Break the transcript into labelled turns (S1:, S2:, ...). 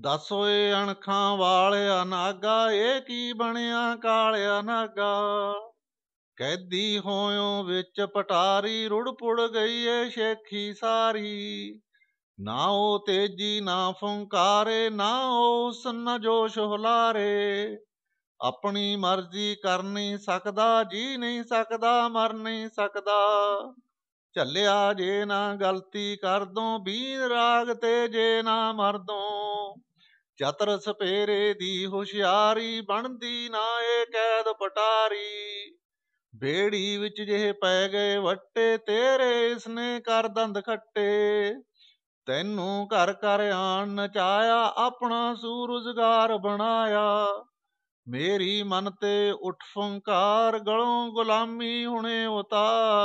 S1: ਦਸੋਏ ਓਏ ਅਣਖਾਂ ਵਾਲਿਆ ਨਾਗਾ ਏ ਕੀ ਬਣਿਆ ਕਾਲਿਆ ਨਾਗਾ ਕੈਦੀ ਹੋਇਓ ਵਿੱਚ ਪਟਾਰੀ ਰੁੜ ਪੁੜ ਗਈ ਏ ਸ਼ੇਖੀ ਸਾਰੀ ਨਾ ਉਹ ਤੇਜੀ ਨਾ ਫੁੰਕਾਰੇ ਨਾ ਉਹ ਹੁਸਨ ਜੋਸ਼ ਹੁਲਾਰੇ ਆਪਣੀ ਮਰਜ਼ੀ ਕਰ ਨਹੀਂ ਸਕਦਾ ਜੀ ਨਹੀਂ ਸਕਦਾ ਮਰ ਨਹੀਂ ਸਕਦਾ ਚੱਲਿਆ ਜੇ ਨਾ ਗਲਤੀ ਕਰਦੋਂ ਬੀਨ ਵੀਰ ਰਾਗ ਤੇ ਜੇ ਨਾ ਮਰਦੋਂ ਚਤਰ ਸਪੇਰੇ ਦੀ ਹੁਸ਼ਿਆਰੀ ਬਣਦੀ ਨਾ ਏ ਕੈਦ ਪਟਾਰੀ ਬੇੜੀ ਵਿੱਚ ਜਿਹ ਪੈ ਗਏ ਵੱਟੇ ਤੇਰੇ ਇਸਨੇ ਕਰ ਦੰਦ ਖੱਟੇ ਤੈਨੂੰ ਘਰ ਘਰ ਆਣ ਨਚਾਇਆ ਆਪਣਾ ਸੂਰਜ਼ਗਾਰ ਬਣਾਇਆ ਮੇਰੀ ਮਨ ਤੇ ਉਠ ਫੰਕਾਰ ਗਲੋਂ ਗੁਲਾਮੀ ਹੁਣੇ ਉਤਾਰ